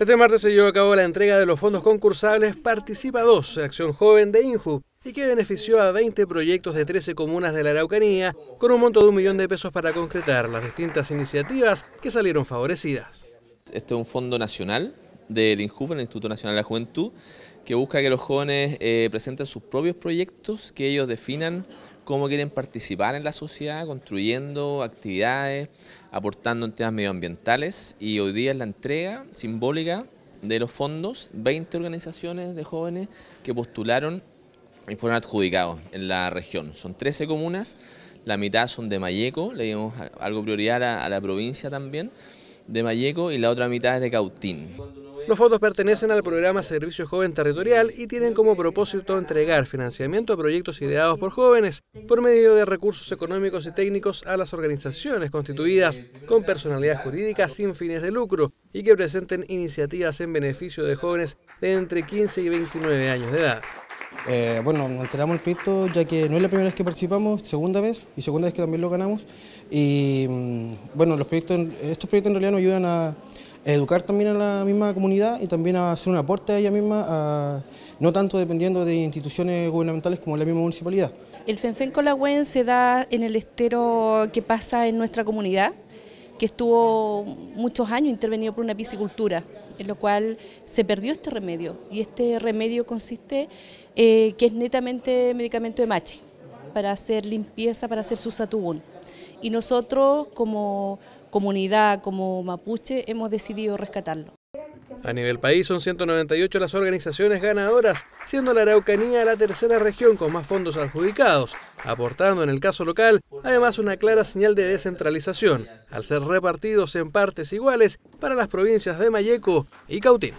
Este martes se llevó a cabo la entrega de los fondos concursables Participa 2, Acción Joven de INJU, y que benefició a 20 proyectos de 13 comunas de la Araucanía, con un monto de un millón de pesos para concretar las distintas iniciativas que salieron favorecidas. Este es un fondo nacional del INJU, el Instituto Nacional de la Juventud, que busca que los jóvenes eh, presenten sus propios proyectos, que ellos definan cómo quieren participar en la sociedad, construyendo actividades, aportando en temas medioambientales y hoy día es la entrega simbólica de los fondos, 20 organizaciones de jóvenes que postularon y fueron adjudicados en la región. Son 13 comunas, la mitad son de Mayeco, le dimos algo prioridad a, la provincia también de Mayeco y la otra mitad es de Cautín. Los fondos pertenecen al programa Servicio Joven Territorial y tienen como propósito entregar financiamiento a proyectos ideados por jóvenes por medio de recursos económicos y técnicos a las organizaciones constituidas con personalidad jurídica sin fines de lucro y que presenten iniciativas en beneficio de jóvenes de entre 15 y 29 años de edad. Eh, bueno, nos enteramos el proyecto ya que no es la primera vez que participamos, segunda vez y segunda vez que también lo ganamos. Y mm, bueno, los proyectos, estos proyectos en realidad nos ayudan a educar también a la misma comunidad y también a hacer un aporte a ella misma, no tanto dependiendo de instituciones gubernamentales como la misma municipalidad. El fenfencolagüen se da en el estero que pasa en nuestra comunidad, que estuvo muchos años intervenido por una piscicultura, en lo cual se perdió este remedio. Y este remedio consiste, eh, que es netamente medicamento de machi, para hacer limpieza, para hacer susatubón. Y nosotros como comunidad como mapuche, hemos decidido rescatarlo. A nivel país son 198 las organizaciones ganadoras, siendo la Araucanía la tercera región con más fondos adjudicados, aportando en el caso local además una clara señal de descentralización, al ser repartidos en partes iguales para las provincias de Mayeco y Cautín.